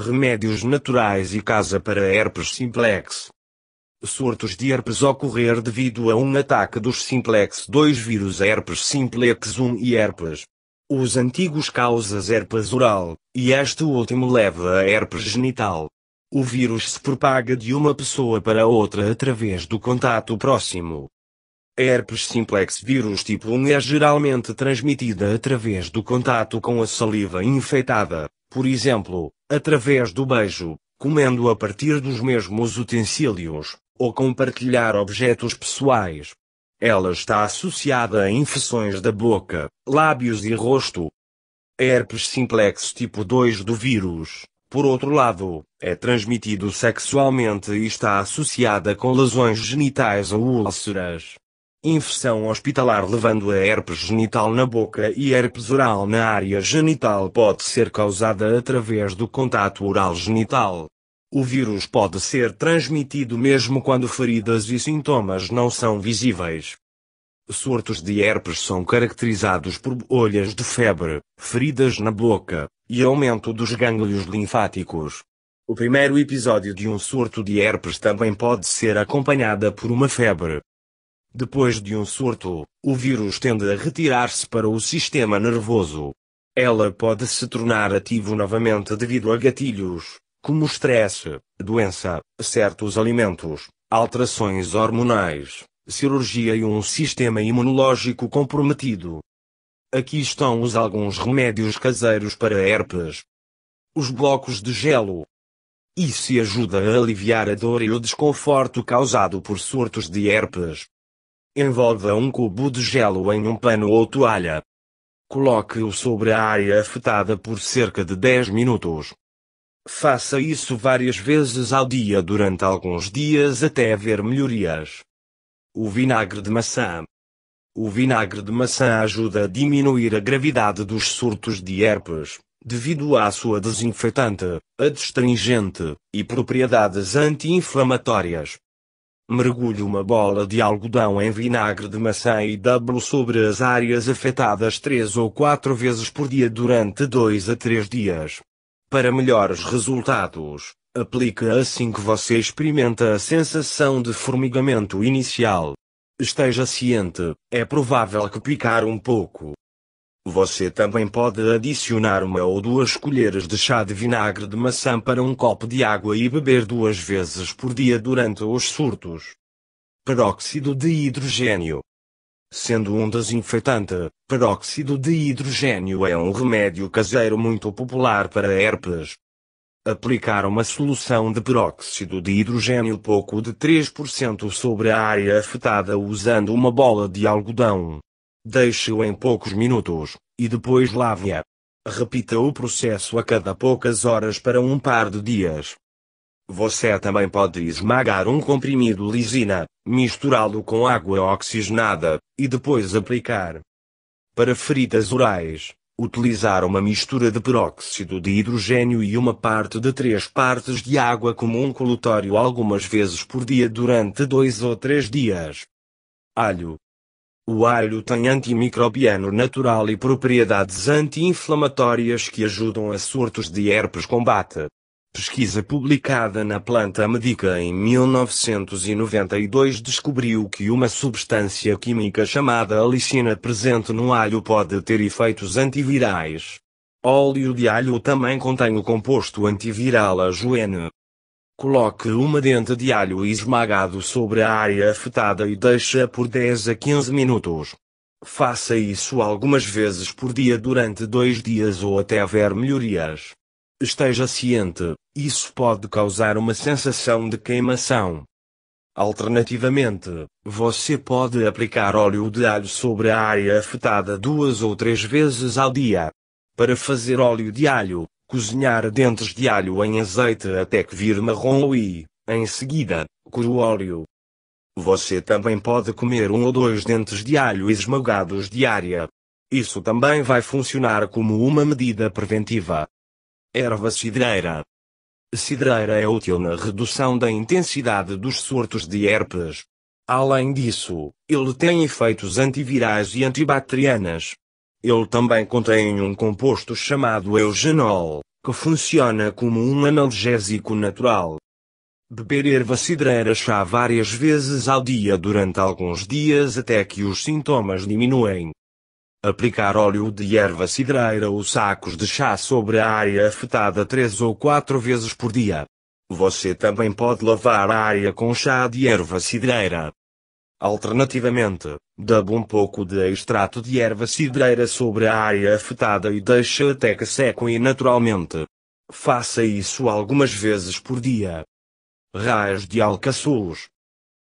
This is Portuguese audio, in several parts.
remédios naturais e casa para herpes simplex. Surtos de herpes ocorrer devido a um ataque dos simplex 2 vírus herpes simplex 1 e herpes. Os antigos causas herpes oral, e este último leva a herpes genital. O vírus se propaga de uma pessoa para outra através do contato próximo. herpes simplex vírus tipo 1 é geralmente transmitida através do contato com a saliva infectada, por exemplo, através do beijo, comendo a partir dos mesmos utensílios, ou compartilhar objetos pessoais. Ela está associada a infecções da boca, lábios e rosto. Herpes simplex tipo 2 do vírus, por outro lado, é transmitido sexualmente e está associada com lesões genitais ou úlceras. Infecção hospitalar levando a herpes genital na boca e herpes oral na área genital pode ser causada através do contato oral genital. O vírus pode ser transmitido mesmo quando feridas e sintomas não são visíveis. Surtos de herpes são caracterizados por bolhas de febre, feridas na boca e aumento dos gânglios linfáticos. O primeiro episódio de um surto de herpes também pode ser acompanhada por uma febre, depois de um surto, o vírus tende a retirar-se para o sistema nervoso. Ela pode se tornar ativo novamente devido a gatilhos, como estresse, doença, certos alimentos, alterações hormonais, cirurgia e um sistema imunológico comprometido. Aqui estão os alguns remédios caseiros para herpes. Os blocos de gelo. Isso ajuda a aliviar a dor e o desconforto causado por surtos de herpes. Envolva um cubo de gelo em um pano ou toalha. Coloque-o sobre a área afetada por cerca de 10 minutos. Faça isso várias vezes ao dia durante alguns dias até haver melhorias. O vinagre de maçã. O vinagre de maçã ajuda a diminuir a gravidade dos surtos de herpes, devido à sua desinfetante, adstringente e propriedades anti-inflamatórias. Mergulhe uma bola de algodão em vinagre de maçã e double sobre as áreas afetadas três ou quatro vezes por dia durante dois a três dias. Para melhores resultados, aplique assim que você experimenta a sensação de formigamento inicial. Esteja ciente, é provável que picar um pouco, você também pode adicionar uma ou duas colheres de chá de vinagre de maçã para um copo de água e beber duas vezes por dia durante os surtos. Peróxido de hidrogênio. Sendo um desinfetante, peróxido de hidrogênio é um remédio caseiro muito popular para herpes. Aplicar uma solução de peróxido de hidrogênio pouco de 3% sobre a área afetada usando uma bola de algodão Deixe-o em poucos minutos, e depois lave-a. Repita o processo a cada poucas horas para um par de dias. Você também pode esmagar um comprimido lisina, misturá-lo com água oxigenada, e depois aplicar. Para feridas orais, utilizar uma mistura de peróxido de hidrogênio e uma parte de três partes de água como um colutório algumas vezes por dia durante dois ou três dias. Alho, o alho tem antimicrobiano natural e propriedades anti-inflamatórias que ajudam a surtos de herpes combate. Pesquisa publicada na Planta Médica em 1992 descobriu que uma substância química chamada alicina presente no alho pode ter efeitos antivirais. Óleo de alho também contém o composto antiviral ajoene, Coloque uma dente de alho esmagado sobre a área afetada e deixe-a por 10 a 15 minutos. Faça isso algumas vezes por dia durante dois dias ou até haver melhorias. Esteja ciente, isso pode causar uma sensação de queimação. Alternativamente, você pode aplicar óleo de alho sobre a área afetada duas ou três vezes ao dia. Para fazer óleo de alho, Cozinhar dentes de alho em azeite até que vir marrom e, em seguida, o óleo. Você também pode comer um ou dois dentes de alho esmagados diária. Isso também vai funcionar como uma medida preventiva. Erva cidreira. Cidreira é útil na redução da intensidade dos surtos de herpes. Além disso, ele tem efeitos antivirais e antibacterianas. Ele também contém um composto chamado eugenol, que funciona como um analgésico natural. Beber erva cidreira chá várias vezes ao dia durante alguns dias até que os sintomas diminuem. Aplicar óleo de erva cidreira ou sacos de chá sobre a área afetada três ou quatro vezes por dia. Você também pode lavar a área com chá de erva cidreira. Alternativamente, dabe um pouco de extrato de erva cidreira sobre a área afetada e deixa até que seque naturalmente. Faça isso algumas vezes por dia. Raiz de alcaçuz.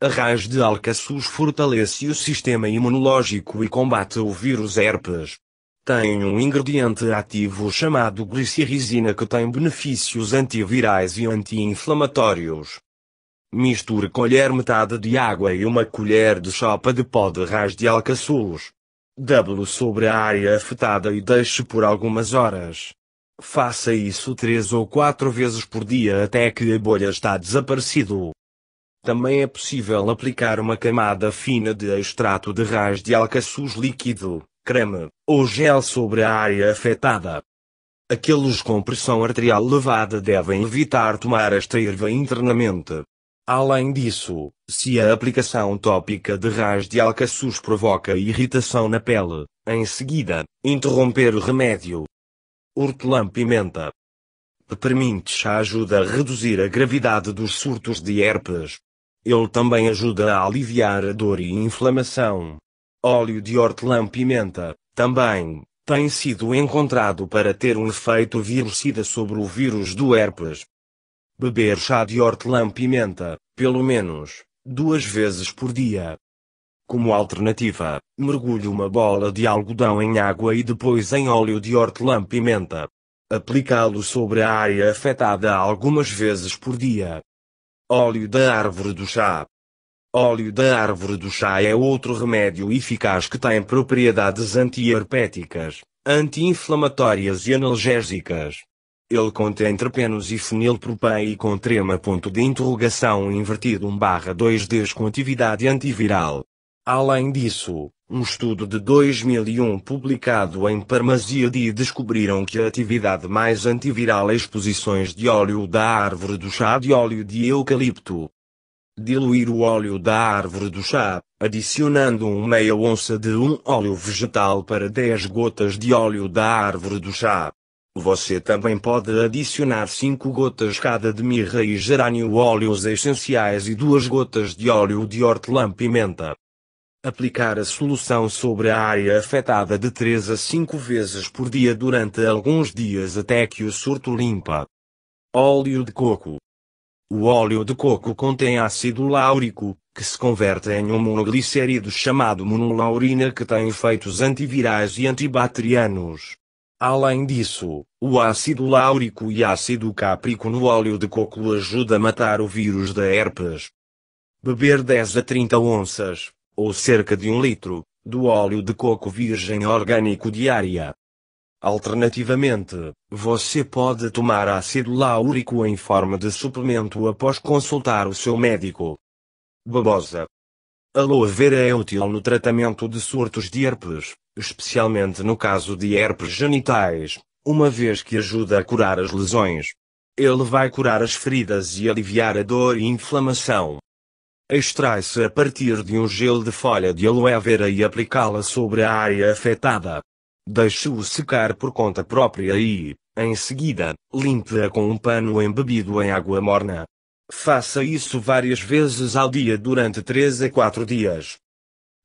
A raiz de alcaçuz fortalece o sistema imunológico e combate o vírus herpes. Tem um ingrediente ativo chamado glicirizina que tem benefícios antivirais e anti-inflamatórios. Misture colher metade de água e uma colher de sopa de pó de ras de alcaçuz. Dobre sobre a área afetada e deixe por algumas horas. Faça isso três ou quatro vezes por dia até que a bolha está desaparecido. Também é possível aplicar uma camada fina de extrato de ras de alcaçuz líquido, creme, ou gel sobre a área afetada. Aqueles com pressão arterial elevada devem evitar tomar esta erva internamente, Além disso, se a aplicação tópica de ras de alcaçuz provoca irritação na pele, em seguida, interromper o remédio. Hortelã-pimenta. Peppermint ajuda a reduzir a gravidade dos surtos de herpes. Ele também ajuda a aliviar a dor e inflamação. Óleo de hortelã-pimenta, também, tem sido encontrado para ter um efeito virucida sobre o vírus do herpes. Beber chá de hortelã-pimenta, pelo menos, duas vezes por dia. Como alternativa, mergulhe uma bola de algodão em água e depois em óleo de hortelã-pimenta. Aplicá-lo sobre a área afetada algumas vezes por dia. Óleo da árvore do chá. Óleo da árvore do chá é outro remédio eficaz que tem propriedades antiherpéticas, anti-inflamatórias e analgésicas. Ele contém terpenos e fenilpropaína com trema ponto de interrogação invertido 1 barra 2Ds com atividade antiviral. Além disso, um estudo de 2001 publicado em Parmaziadi descobriram que a atividade mais antiviral é exposições de óleo da árvore do chá de óleo de eucalipto. Diluir o óleo da árvore do chá, adicionando um meia onça de um óleo vegetal para 10 gotas de óleo da árvore do chá, você também pode adicionar 5 gotas cada de mirra e gerânio óleos essenciais e 2 gotas de óleo de hortelã-pimenta. Aplicar a solução sobre a área afetada de 3 a 5 vezes por dia durante alguns dias até que o surto limpa. Óleo de coco. O óleo de coco contém ácido láurico, que se converte em um monoglicérido chamado monolaurina que tem efeitos antivirais e antibacterianos. Além disso, o ácido láurico e ácido cáprico no óleo de coco ajuda a matar o vírus da herpes. Beber 10 a 30 onças, ou cerca de um litro, do óleo de coco virgem orgânico diária. Alternativamente, você pode tomar ácido láurico em forma de suplemento após consultar o seu médico. Babosa. Aloe vera é útil no tratamento de surtos de herpes especialmente no caso de herpes genitais, uma vez que ajuda a curar as lesões. Ele vai curar as feridas e aliviar a dor e inflamação. Extrai-se a partir de um gel de folha de aloe vera e aplicá-la sobre a área afetada. Deixe-o secar por conta própria e, em seguida, limpe-a com um pano embebido em água morna. Faça isso várias vezes ao dia durante 3 a 4 dias.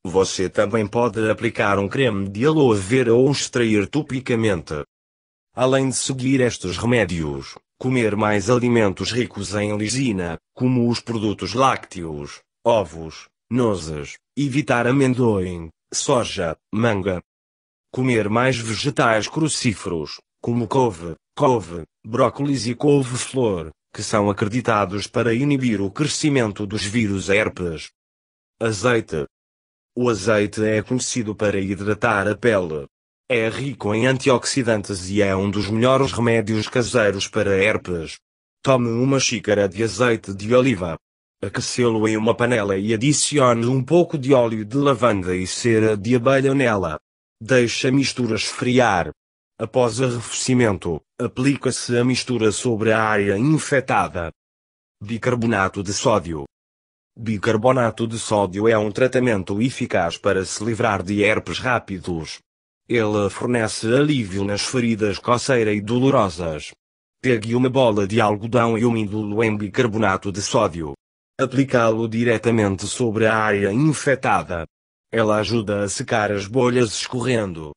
Você também pode aplicar um creme de aloe vera ou extrair topicamente. Além de seguir estes remédios, comer mais alimentos ricos em lisina, como os produtos lácteos, ovos, nozes, evitar amendoim, soja, manga. Comer mais vegetais crucíferos, como couve, couve, brócolis e couve-flor, que são acreditados para inibir o crescimento dos vírus herpes. Azeite, o azeite é conhecido para hidratar a pele. É rico em antioxidantes e é um dos melhores remédios caseiros para herpes. Tome uma xícara de azeite de oliva. Aquecê-lo em uma panela e adicione um pouco de óleo de lavanda e cera de abelha nela. Deixe a mistura esfriar. Após arrefecimento, aplica-se a mistura sobre a área infectada. Bicarbonato de sódio. Bicarbonato de sódio é um tratamento eficaz para se livrar de herpes rápidos. Ele fornece alívio nas feridas coceira e dolorosas. Pegue uma bola de algodão e um índolo em bicarbonato de sódio. Aplicá-lo diretamente sobre a área infectada. Ela ajuda a secar as bolhas escorrendo.